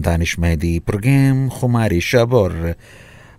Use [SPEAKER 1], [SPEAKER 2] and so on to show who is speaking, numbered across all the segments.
[SPEAKER 1] हम दानिश मेहदी प्रोग्राम खुमारी शब और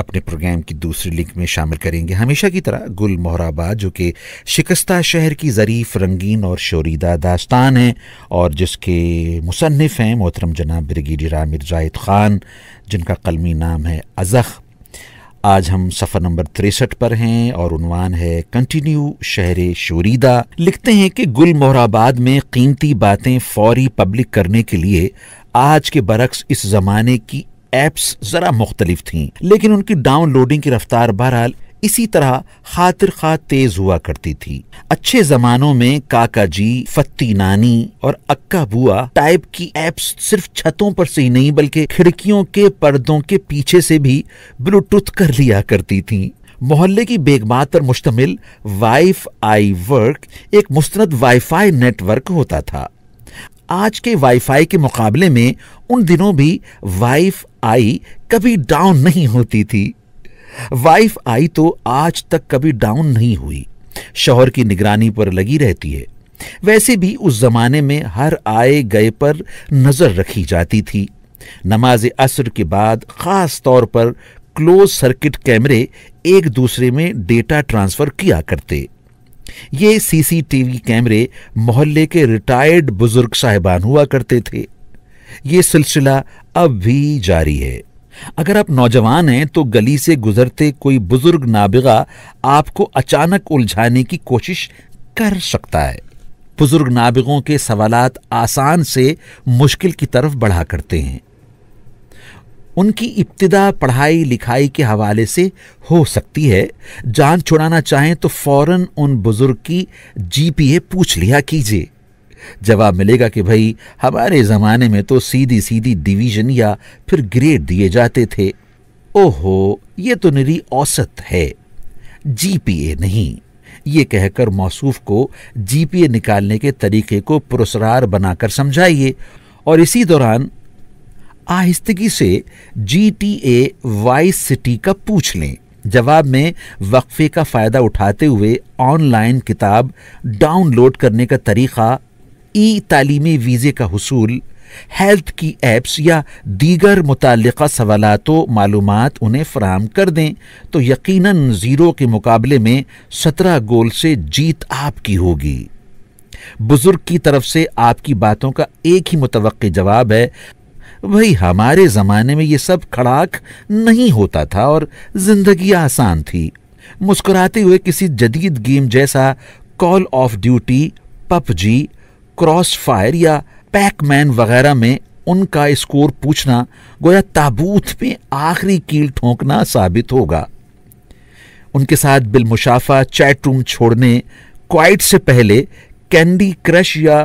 [SPEAKER 1] अपने प्रोग्राम की दूसरी लिंक में शामिल करेंगे हमेशा की तरह गुल मोहराबाद जो कि शिकस्ता शहर की ज़रीफ़ रंगीन और शोरीदा दास्तान है और जिसके मुसनफ़ हैं मोहतरम जनाब ब्रिगेडियर आमिर जाहिद ख़ान जिनका कलमी नाम है अज़ख आज हम सफ़र नंबर तिरसठ पर हैं और उनवान है कंटिन्यू शहर शोरीदा लिखते हैं कि गुल मोहराबाद में कीमती बातें फौरी पब्लिक करने के लिए आज के बरक्स इस जमाने की एप्स ज़रा मुख्तलिफ थी लेकिन उनकी डाउनलोडिंग की रफ्तार बहरहाल इसी तरह खातिर खा तेज हुआ करती थी अच्छे जमानों में काका जी फत्ती नानी और अक्का बुआ टाइप की एप्स सिर्फ छतों पर से ही नहीं बल्कि खिड़कियों के पर्दों के पीछे से भी ब्लूटूथ कर लिया करती थी मोहल्ले की बेगमात पर मुश्तमिल वाइफ आई वर्क एक वाई वाईफाई नेटवर्क होता था आज के वाईफाई के मुकाबले में उन दिनों भी वाइफ आई कभी डाउन नहीं होती थी वाइफ आई तो आज तक कभी डाउन नहीं हुई शोहर की निगरानी पर लगी रहती है वैसे भी उस जमाने में हर आए गए पर नज़र रखी जाती थी नमाज असर के बाद ख़ास तौर पर क्लोज सर्किट कैमरे एक दूसरे में डेटा ट्रांसफ़र किया करते ये सीसीटीवी कैमरे मोहल्ले के रिटायर्ड बुजुर्ग साहिबान हुआ करते थे ये सिलसिला अब भी जारी है अगर आप नौजवान हैं तो गली से गुजरते कोई बुजुर्ग नाबिगा आपको अचानक उलझाने की कोशिश कर सकता है बुजुर्ग नाबिगों के सवालात आसान से मुश्किल की तरफ बढ़ा करते हैं उनकी इब्तदा पढ़ाई लिखाई के हवाले से हो सकती है जान छुड़ाना चाहें तो फौरन उन बुज़ुर्ग की जी पी ए पूछ लिया कीजिए जवाब मिलेगा कि भाई हमारे ज़माने में तो सीधी सीधी डिवीज़न या फिर ग्रेड दिए जाते थे ओहो ये तो निरी औसत है जी पी ए नहीं ये कहकर मौसूफ को जी पी ए निकालने के तरीके को पुरस्कार बनाकर समझाइए और इसी दौरान आहिस्तगी से G T A Vice City का पूछ लें जवाब में वक्फे का फ़ायदा उठाते हुए ऑनलाइन किताब डाउनलोड करने का तरीक़ा ई तालीमी वीज़े का हसूल हेल्थ की एप्स या दीगर मुतल तो मालूम उन्हें फराम कर दें तो यकीन ज़ीरो के मुकाबले में सत्रह गोल से जीत आपकी होगी बुज़ुर्ग की तरफ से आपकी बातों का एक ही मुतव जवाब है भाई हमारे ज़माने में ये सब खड़ाक नहीं होता था और ज़िंदगी आसान थी मुस्कुराते हुए किसी जदीद गेम जैसा Call of Duty PUBG cross fire या पैकमैन वगैरह में उनका स्कोर पूछना गोया ताबूत में आखिरी कील ठोंकना साबित होगा उनके साथ बिलमुशाफा चैट रूम छोड़ने क्वाइट से पहले कैंडी क्रश या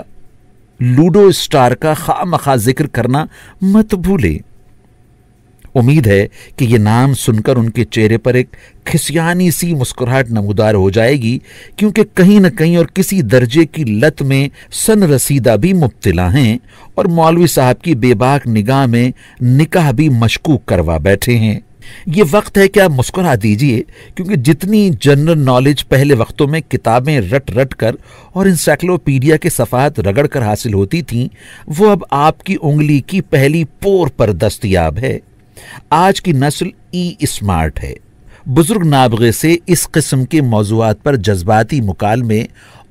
[SPEAKER 1] लूडो स्टार का खाम खा जिक्र करना मत भूलें उम्मीद है कि यह नाम सुनकर उनके चेहरे पर एक खिसियानी सी मुस्कुराहट नमूदार हो जाएगी क्योंकि कहीं ना कहीं और किसी दर्जे की लत में सन रसीदा भी मुब्तला हैं और मौलवी साहब की बेबाक निगाह में निकाह भी मशकूक करवा बैठे हैं ये वक्त है कि आप मुस्कुरा दीजिए क्योंकि जितनी जनरल नॉलेज पहले वक्तों में किताबें रट रट कर और इंसाइक्लोपीडिया के सफ़ात रगड़ कर हासिल होती थीं वो अब आपकी उंगली की पहली पोर पर दस्तियाब है आज की नस्ल ई स्मार्ट है बुज़ुर्ग नाबगे से इस किस्म के मौजूद पर जज्बाती मुकालमे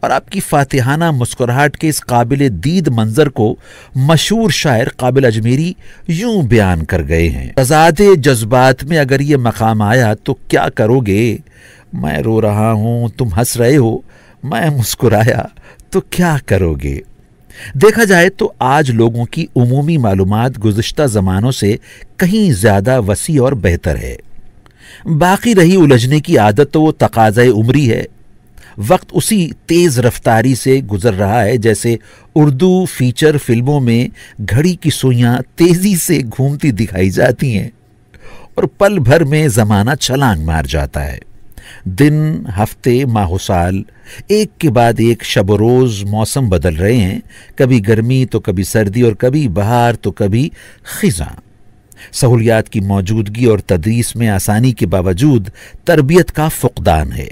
[SPEAKER 1] और आपकी फातिहाना मुस्कुराहट के इस काबिल दीद मंजर को मशहूर शायर काबिल अजमेरी यूं बयान कर गए हैं आज़ाद जज्बात में अगर ये मकाम आया तो क्या करोगे मैं रो रहा हूं तुम हंस रहे हो मैं मुस्कुराया तो क्या करोगे देखा जाए तो आज लोगों की उमूमी मालूम गुज्त ज़मानों से कहीं ज़्यादा वसी और बेहतर है बाकी रही उलझने की आदत तो वो तकाजा उम्री है वक्त उसी तेज़ रफ्तारी से गुजर रहा है जैसे उर्दू फीचर फिल्मों में घड़ी की सुइयां तेज़ी से घूमती दिखाई जाती हैं और पल भर में ज़माना छलांग मार जाता है दिन हफ्ते माहो साल एक के बाद एक शब रोज़ मौसम बदल रहे हैं कभी गर्मी तो कभी सर्दी और कभी बहार तो कभी खिजा सहूलियात की मौजूदगी और तदरीस में आसानी के बावजूद तरबियत का फुकदान है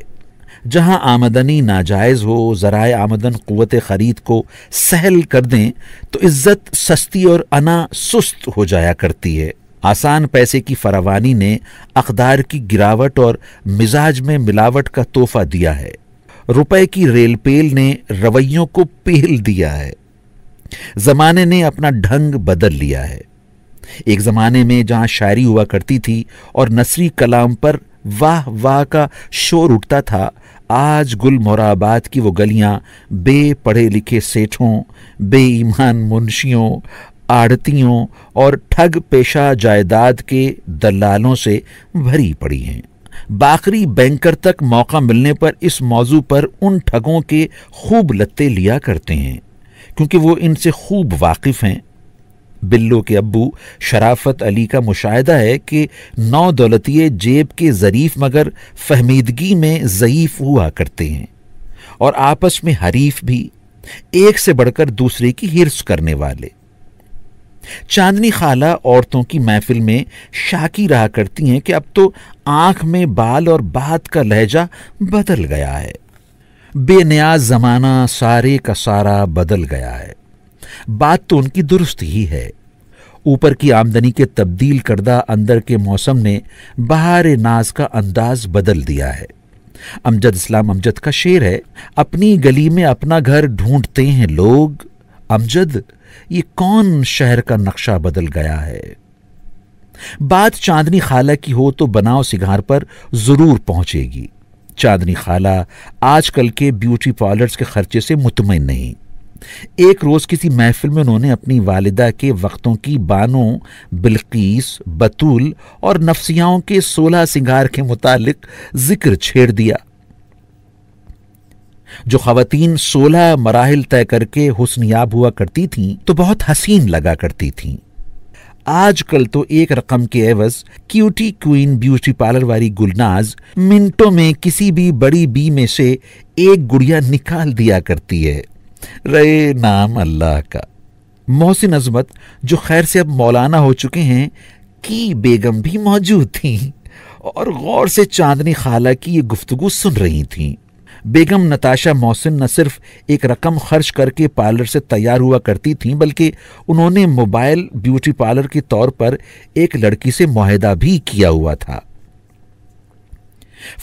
[SPEAKER 1] जहां आमदनी नाजायज़ हो ज़राए आमदन क़वत ख़रीद को सहल कर दें तो इज़्ज़त सस्ती और अना सुस्त हो जाया करती है आसान पैसे की फरावानी ने अखदार की गिरावट और मिजाज में मिलावट का तोहफा दिया है रुपए की रेलपेल ने रवैयों को पेल दिया है जमाने ने अपना ढंग बदल लिया है एक जमाने में जहां शायरी हुआ करती थी और नसरी कलाम पर वाह वाह का शोर उठता था आज गुल मोराबाद की वो गलियां बे पढ़े लिखे सेठों बेईमान मुंशियों आड़तियों और ठग पेशा जायदाद के दलालों से भरी पड़ी हैं बाखरी बैंकर तक मौका मिलने पर इस मौजू पर उन ठगों के खूब लत्ते लिया करते हैं क्योंकि वो इनसे खूब वाकिफ हैं बिल्लो के अब्बू शराफत अली का मुशाह है कि नौ दौलतीय जेब के ज़रीफ़ मगर फहमीदगी में ज़यीफ़ हुआ करते हैं और आपस में हरीफ भी एक से बढ़कर दूसरे की हिरस करने वाले चांदनी खाला औरतों की महफिल में शाकी रहा करती हैं कि अब तो आंख में बाल और बात का लहजा बदल गया है बेनियाज ज़माना सारे का सारा बदल गया है बात तो उनकी दुरुस्त ही है ऊपर की आमदनी के तब्दील करदा अंदर के मौसम ने बहार नाज का अंदाज बदल दिया है अमजद इस्लाम अमजद का शेर है अपनी गली में अपना घर ढूंढते हैं लोग अमजद ये कौन शहर का नक्शा बदल गया है बात चांदनी खाला की हो तो बनाव सिगार पर जरूर पहुंचेगी चांदनी खाला आजकल के ब्यूटी पार्लर्स के खर्चे से मुतमिन नहीं एक रोज़ किसी महफिल में उन्होंने अपनी वालिदा के वक्तों की बानों बिल्कीस बतूल और नफसियाओं के सोलह सिंगार के मुतालिक जिक्र छेड़ दिया जो खातन सोलह मराहल तय करके हुसनयाब हुआ करती थीं तो बहुत हसीन लगा करती थीं आजकल तो एक रकम के एवज क्यूटी क्वीन ब्यूटी पार्लर वाली गुलनाज मिनटों में किसी भी बड़ी बी में से एक गुड़िया निकाल दिया करती है रे नाम अल्लाह का मोहसिन अजमत जो खैर से अब मौलाना हो चुके हैं की बेगम भी मौजूद थी और गौर से चांदनी खाला की ये गुफ्तगु सुन रही थी बेगम नताशा मोहसिन न सिर्फ एक रकम खर्च करके पार्लर से तैयार हुआ करती थीं बल्कि उन्होंने मोबाइल ब्यूटी पार्लर के तौर पर एक लड़की से माहिदा भी किया हुआ था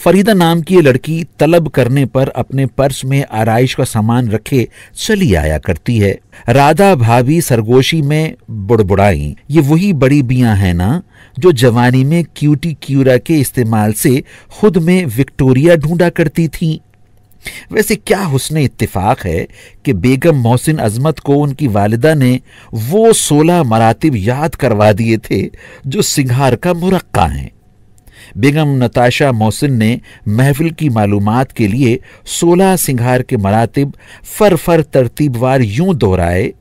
[SPEAKER 1] फरीदा नाम की ये लड़की तलब करने पर अपने पर्स में आरइश का सामान रखे चली आया करती है राधा भाभी सरगोशी में बुड़बुड़ाई ये वही बड़ी बिया है ना जो जवानी में क्यूटी क्यूरा के इस्तेमाल से खुद में विक्टोरिया ढूंढा करती थी वैसे क्या हुसन इत्तेफाक है कि बेगम मोहसिन अजमत को उनकी वालिदा ने वो सोलह मरातब याद करवा दिए थे जो सिंगार का मुरक्का हैं बेगम नताशा मोहसिन ने महफिल की मालूमात के लिए सोलह सिंगार के मरातब फर फर तरतीबवार यूं दोहराए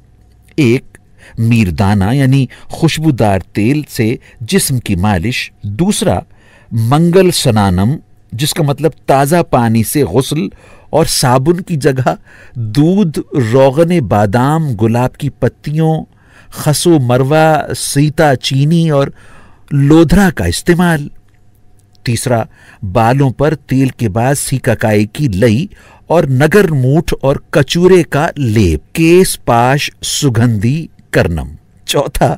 [SPEAKER 1] एक मीरदाना यानी खुशबूदार तेल से जिस्म की मालिश दूसरा मंगल सनानम जिसका मतलब ताज़ा पानी से गसल और साबुन की जगह दूध रोगन बादाम गुलाब की पत्तियों खसो मरवा सीता चीनी और लोधरा का इस्तेमाल तीसरा बालों पर तेल के बाद सीकाकाई की लई और नगर मूठ और कचूरे का लेप केस पाश सुगंधी करनम चौथा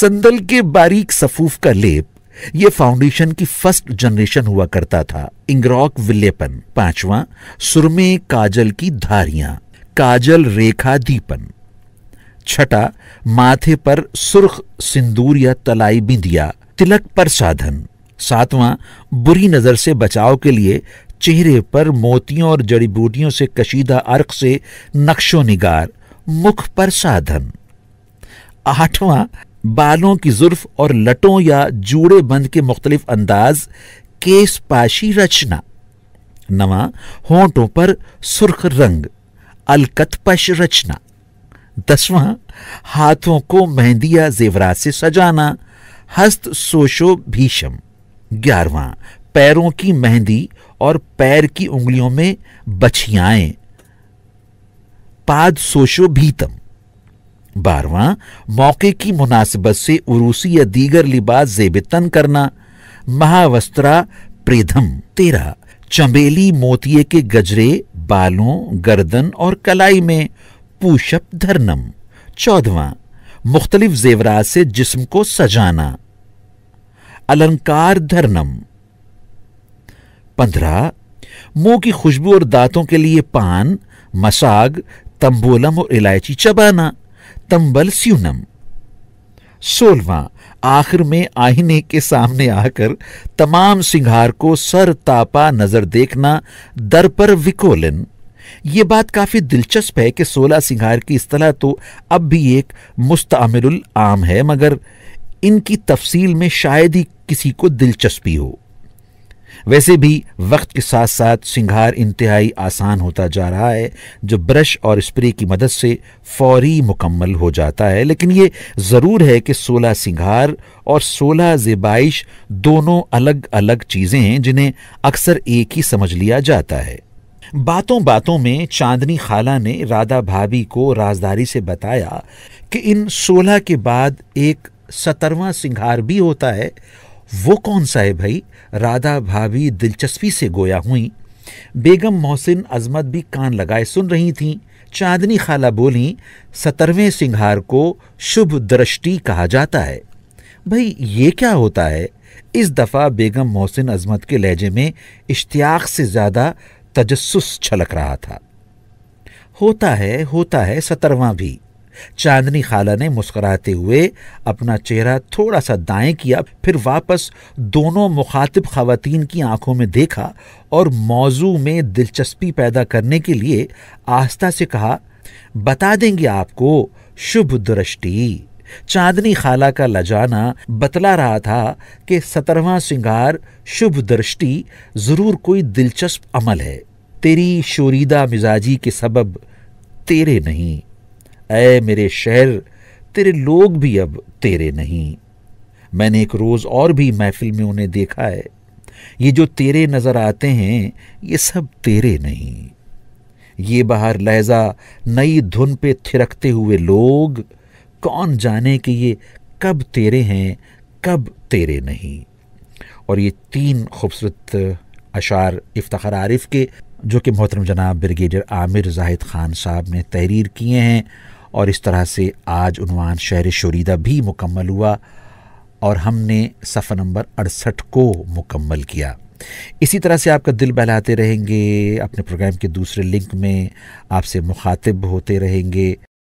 [SPEAKER 1] संदल के बारीक सफूफ का लेप यह फाउंडेशन की फर्स्ट जनरेशन हुआ करता था इंग्रॉक विलेपन पांचवा सुरमे काजल की धारियां काजल रेखा दीपन छठा माथे पर सुर्ख सिंदूर या तलाई बिंदिया तिलक पर साधन सातवां बुरी नज़र से बचाव के लिए चेहरे पर मोतियों और जड़ी बूटियों से कशीदा अर्क से नक्शो निगार मुख पर साधन आठवां बालों की जुर्फ और लटों या जूड़े बंद के मुख्तलिफ अंदाज केस पाशी रचना नवा होंठों पर सुर्ख रंग अलकतपश रचना दसवां हाथों को मेहंदिया जेवरात से सजाना हस्त सोशो भीषम ग्यारहवा पैरों की मेहंदी और पैर की उंगलियों में बछियाएं पाद सोशो भीतम बारवा मौके की मुनासिबत से उरूसी या दीगर लिबास जेबितन करना महावस्त्रा प्रेधम तेरह चमेली मोतिये के गजरे बालों गर्दन और कलाई में पूशप धरनम चौदवा मुख्तलिफ जेवरात से जिस्म को सजाना अलंकार धरनम पंद्रह मुंह की खुशबू और दांतों के लिए पान मसाग तंबोलम और इलायची चबाना तंबल स्यूनम सोलवा आखिर में आईने के सामने आकर तमाम सिंगार को सर तापा नजर देखना दर पर विकोलन ये बात काफ़ी दिलचस्प है कि सोलह सिंगार की इस्तला तो अब भी एक मुस्तमिल आम है मगर इनकी तफसील में शायद ही किसी को दिलचस्पी हो वैसे भी वक्त के साथ साथ सिंगार इंतहाई आसान होता जा रहा है जो ब्रश और स्प्रे की मदद से फौरी मुकम्मल हो जाता है लेकिन ये ज़रूर है कि सोलह सिंगार और सोलह जेबाइश दोनों अलग अलग चीज़ें हैं जिन्हें अक्सर एक ही समझ लिया जाता है बातों बातों में चांदनी खाला ने राधा भाभी को राजदारी से बताया कि इन सोलह के बाद एक सतरवा सिंगार भी होता है वो कौन सा है भाई राधा भाभी दिलचस्पी से गोया हुई बेगम मोहसिन अजमत भी कान लगाए सुन रही थीं चांदनी खाला बोली सतरवें सिंगार को शुभ दृष्टि कहा जाता है भाई ये क्या होता है इस दफ़ा बेगम मोहसिन अजमत के लहजे में इश्तियाक से ज़्यादा तजस्स छलक रहा था होता है होता है सतरवा भी चांदनी खाला ने मुस्कुराते हुए अपना चेहरा थोड़ा सा दाएं किया फिर वापस दोनों मुखातिब खातन की आंखों में देखा और मौजू में दिलचस्पी पैदा करने के लिए आस्था से कहा बता देंगे आपको शुभ दृष्टि चांदनी खाला का लजाना बतला रहा था कि सत्रहवा सिंगार शुभ दृष्टि जरूर कोई दिलचस्प अमल है तेरी शोरीदा मिजाजी के सबब तेरे नहीं ऐ मेरे शहर तेरे लोग भी अब तेरे नहीं मैंने एक रोज़ और भी महफिल में उन्हें देखा है ये जो तेरे नज़र आते हैं ये सब तेरे नहीं ये बाहर लहजा नई धुन पे थिरकते हुए लोग कौन जाने कि ये कब तेरे हैं कब तेरे नहीं और ये तीन खूबसूरत अशार इफ्तार आरिफ के जो कि मोहतरम जनाब ब्रिगेडियर आमिर जाहिद ख़ान साहब ने तहरीर किए हैं और इस तरह से आज उनवान शहर शरीदा भी मुकम्मल हुआ और हमने सफ़र नंबर अड़सठ को मुकम्मल किया इसी तरह से आपका दिल बहलाते रहेंगे अपने प्रोग्राम के दूसरे लिंक में आपसे मुखातिब होते रहेंगे